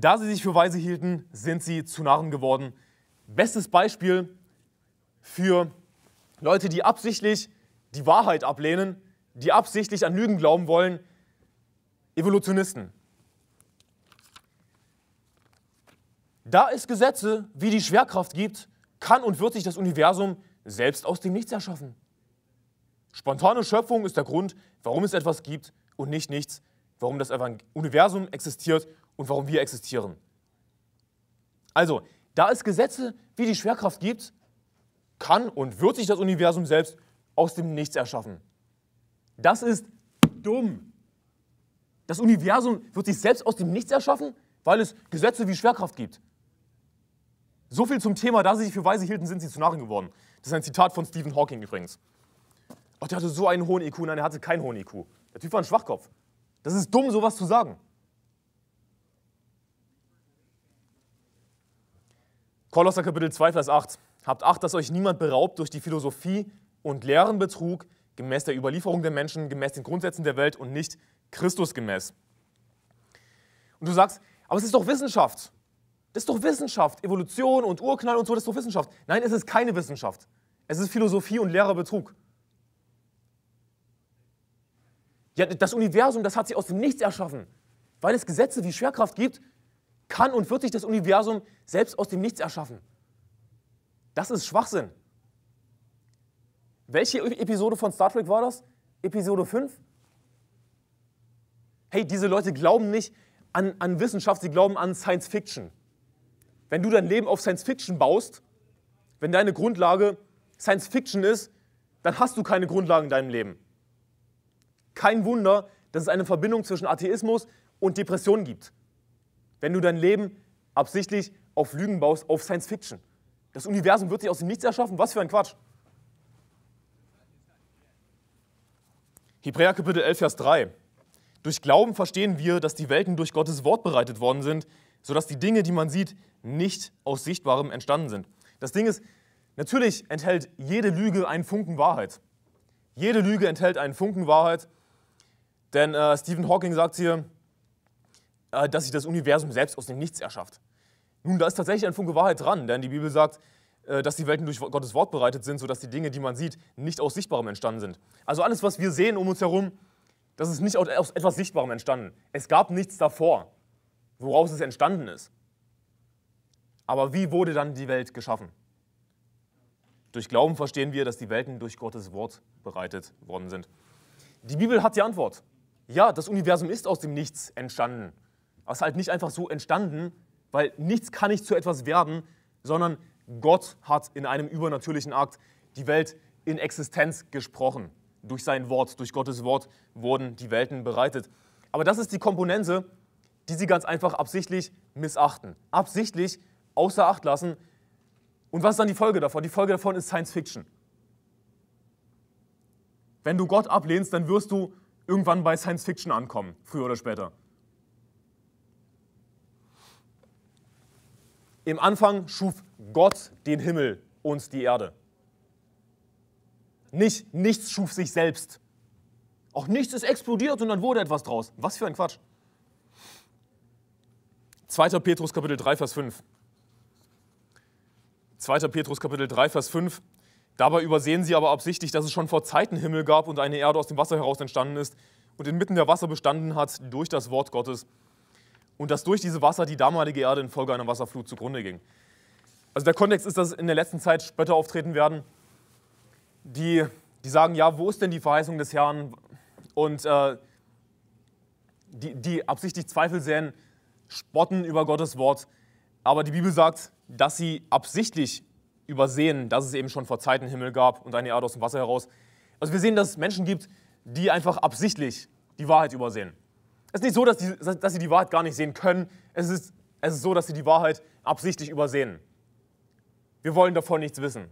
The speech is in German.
Da sie sich für weise hielten, sind sie zu Narren geworden. Bestes Beispiel für Leute, die absichtlich die Wahrheit ablehnen, die absichtlich an Lügen glauben wollen, Evolutionisten. Da es Gesetze wie die Schwerkraft gibt, kann und wird sich das Universum selbst aus dem Nichts erschaffen. Spontane Schöpfung ist der Grund, warum es etwas gibt und nicht nichts, warum das Universum existiert und warum wir existieren. Also, da es Gesetze wie die Schwerkraft gibt, kann und wird sich das Universum selbst aus dem Nichts erschaffen. Das ist dumm. Das Universum wird sich selbst aus dem Nichts erschaffen, weil es Gesetze wie Schwerkraft gibt. So viel zum Thema, da sie sich für weise hielten, sind sie zu Narren geworden. Das ist ein Zitat von Stephen Hawking übrigens. Ach, der hatte so einen hohen IQ. Nein, er hatte keinen hohen IQ. Der Typ war ein Schwachkopf. Das ist dumm, sowas zu sagen. Kolosser Kapitel 2, Vers 8. Habt Acht, dass euch niemand beraubt durch die Philosophie und Lehrenbetrug, gemäß der Überlieferung der Menschen, gemäß den Grundsätzen der Welt und nicht Christus gemäß. Und du sagst, aber es ist doch Wissenschaft. Das ist doch Wissenschaft. Evolution und Urknall und so, das ist doch Wissenschaft. Nein, es ist keine Wissenschaft. Es ist Philosophie und Lehrerbetrug. Ja, das Universum, das hat sie aus dem Nichts erschaffen. Weil es Gesetze wie Schwerkraft gibt, kann und wird sich das Universum selbst aus dem Nichts erschaffen. Das ist Schwachsinn. Welche Episode von Star Trek war das? Episode 5? Hey, diese Leute glauben nicht an, an Wissenschaft, sie glauben an Science Fiction. Wenn du dein Leben auf Science Fiction baust, wenn deine Grundlage Science Fiction ist, dann hast du keine Grundlagen in deinem Leben. Kein Wunder, dass es eine Verbindung zwischen Atheismus und Depression gibt. Wenn du dein Leben absichtlich auf Lügen baust, auf Science Fiction. Das Universum wird sich aus dem Nichts erschaffen. Was für ein Quatsch. Hebräer Kapitel 11, Vers 3. Durch Glauben verstehen wir, dass die Welten durch Gottes Wort bereitet worden sind, sodass die Dinge, die man sieht, nicht aus Sichtbarem entstanden sind. Das Ding ist, natürlich enthält jede Lüge einen Funken Wahrheit. Jede Lüge enthält einen Funken Wahrheit, denn äh, Stephen Hawking sagt hier, äh, dass sich das Universum selbst aus dem Nichts erschafft. Nun, da ist tatsächlich ein Funke Wahrheit dran, denn die Bibel sagt, äh, dass die Welten durch Gottes Wort bereitet sind, sodass die Dinge, die man sieht, nicht aus Sichtbarem entstanden sind. Also alles, was wir sehen um uns herum, das ist nicht aus etwas Sichtbarem entstanden. Es gab nichts davor, woraus es entstanden ist. Aber wie wurde dann die Welt geschaffen? Durch Glauben verstehen wir, dass die Welten durch Gottes Wort bereitet worden sind. Die Bibel hat die Antwort. Ja, das Universum ist aus dem Nichts entstanden. Aber es ist halt nicht einfach so entstanden, weil nichts kann nicht zu etwas werden, sondern Gott hat in einem übernatürlichen Akt die Welt in Existenz gesprochen. Durch sein Wort, durch Gottes Wort wurden die Welten bereitet. Aber das ist die Komponente, die sie ganz einfach absichtlich missachten, absichtlich außer Acht lassen. Und was ist dann die Folge davon? Die Folge davon ist Science Fiction. Wenn du Gott ablehnst, dann wirst du irgendwann bei Science Fiction ankommen, früher oder später. Im Anfang schuf Gott den Himmel und die Erde. Nicht, nichts schuf sich selbst. Auch nichts ist explodiert und dann wurde etwas draus. Was für ein Quatsch. 2. Petrus Kapitel 3, Vers 5. 2. Petrus Kapitel 3, Vers 5. Dabei übersehen sie aber absichtlich, dass es schon vor Zeiten Himmel gab und eine Erde aus dem Wasser heraus entstanden ist und inmitten der Wasser bestanden hat durch das Wort Gottes und dass durch diese Wasser die damalige Erde infolge einer Wasserflut zugrunde ging. Also der Kontext ist, dass in der letzten Zeit Spötter auftreten werden, die, die sagen, ja, wo ist denn die Verheißung des Herrn? Und äh, die, die absichtlich Zweifel säen, spotten über Gottes Wort. Aber die Bibel sagt, dass sie absichtlich übersehen, dass es eben schon vor Zeiten Himmel gab und eine Erde aus dem Wasser heraus. Also wir sehen, dass es Menschen gibt, die einfach absichtlich die Wahrheit übersehen. Es ist nicht so, dass, die, dass sie die Wahrheit gar nicht sehen können. Es ist, es ist so, dass sie die Wahrheit absichtlich übersehen. Wir wollen davon nichts wissen.